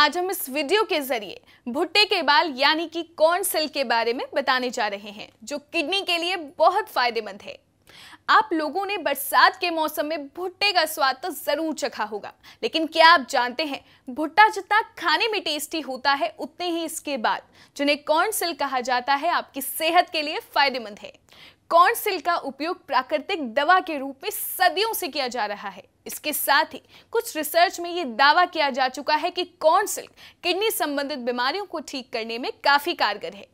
आज हम इस वीडियो के जरिए भुट्टे के बाल यानी कि कॉर्न सेल के बारे में बताने जा रहे हैं जो किडनी के लिए बहुत फायदेमंद है आप लोगों ने बरसात के मौसम में भुट्टे का स्वाद तो ज़रूर चखा होगा लेकिन क्या आप जानते हैं भुट्टा जितना खाने में टेस्टी होता है उतने ही इसके बाद जिन्हें कॉर्न सिल्क कहा जाता है आपकी सेहत के लिए फायदेमंद है कॉर्न सिल्क का उपयोग प्राकृतिक दवा के रूप में सदियों से किया जा रहा है इसके साथ ही कुछ रिसर्च में ये दावा किया जा चुका है कि कॉर्न सिल्क किडनी संबंधित बीमारियों को ठीक करने में काफ़ी कारगर है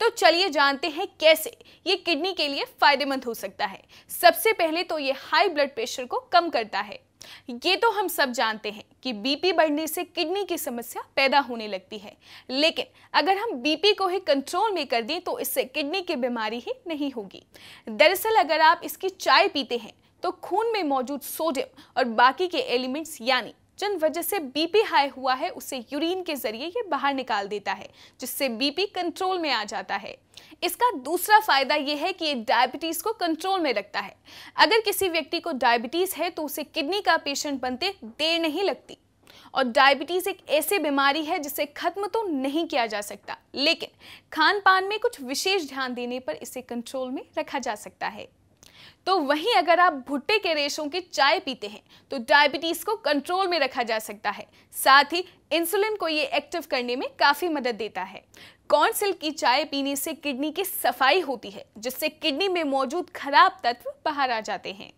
तो चलिए जानते हैं कैसे ये किडनी के लिए फायदेमंद हो सकता है सबसे पहले तो ये हाई ब्लड प्रेशर को कम करता है ये तो हम सब जानते हैं कि बीपी बढ़ने से किडनी की समस्या पैदा होने लगती है लेकिन अगर हम बीपी को ही कंट्रोल में कर दें तो इससे किडनी की बीमारी ही नहीं होगी दरअसल अगर आप इसकी चाय पीते हैं तो खून में मौजूद सोडियम और बाकी के एलिमेंट्स यानी जिन वजह से बीपी हाई हुआ है उसे यूरिन के जरिए ये बाहर निकाल देता है जिससे बीपी कंट्रोल में आ जाता है इसका दूसरा फायदा यह है कि ये डायबिटीज़ को कंट्रोल में रखता है अगर किसी व्यक्ति को डायबिटीज़ है तो उसे किडनी का पेशेंट बनते देर नहीं लगती और डायबिटीज़ एक ऐसी बीमारी है जिसे खत्म तो नहीं किया जा सकता लेकिन खान पान में कुछ विशेष ध्यान देने पर इसे कंट्रोल में रखा जा सकता है तो वहीं अगर आप भुट्टे के रेशों की चाय पीते हैं तो डायबिटीज़ को कंट्रोल में रखा जा सकता है साथ ही इंसुलिन को ये एक्टिव करने में काफ़ी मदद देता है कॉर्न सिल्क की चाय पीने से किडनी की सफाई होती है जिससे किडनी में मौजूद खराब तत्व बाहर आ जाते हैं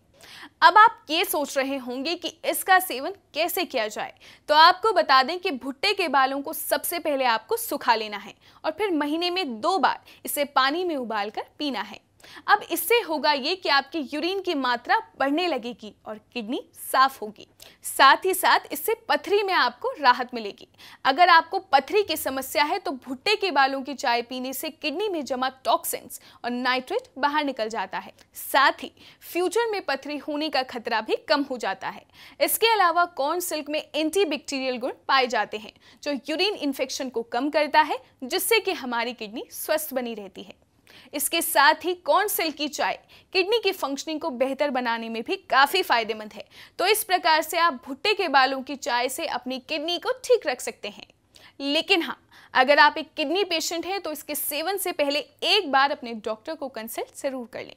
अब आप ये सोच रहे होंगे कि इसका सेवन कैसे किया जाए तो आपको बता दें कि भुट्टे के बालों को सबसे पहले आपको सुखा लेना है और फिर महीने में दो बार इसे पानी में उबालकर पीना है अब इससे होगा ये कि आपकी यूरिन की मात्रा बढ़ने लगेगी और किडनी साफ होगी साथ ही साथ इससे पथरी में आपको राहत मिलेगी अगर आपको पथरी की समस्या है तो भुट्टे के बालों की चाय पीने से किडनी में जमा टॉक्सिन्स और नाइट्रेट बाहर निकल जाता है साथ ही फ्यूचर में पथरी होने का खतरा भी कम हो जाता है इसके अलावा कॉर्न सिल्क में एंटीबैक्टीरियल गुण पाए जाते हैं जो यूरिन इन्फेक्शन को कम करता है जिससे कि हमारी किडनी स्वस्थ बनी रहती है इसके साथ ही कौन सिल की चाय किडनी की फंक्शनिंग को बेहतर बनाने में भी काफ़ी फायदेमंद है तो इस प्रकार से आप भुट्टे के बालों की चाय से अपनी किडनी को ठीक रख सकते हैं लेकिन हाँ अगर आप एक किडनी पेशेंट हैं तो इसके सेवन से पहले एक बार अपने डॉक्टर को कंसल्ट ज़रूर कर लें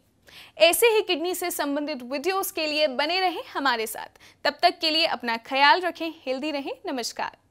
ऐसे ही किडनी से संबंधित वीडियोस के लिए बने रहें हमारे साथ तब तक के लिए अपना ख्याल रखें हेल्दी रहें नमस्कार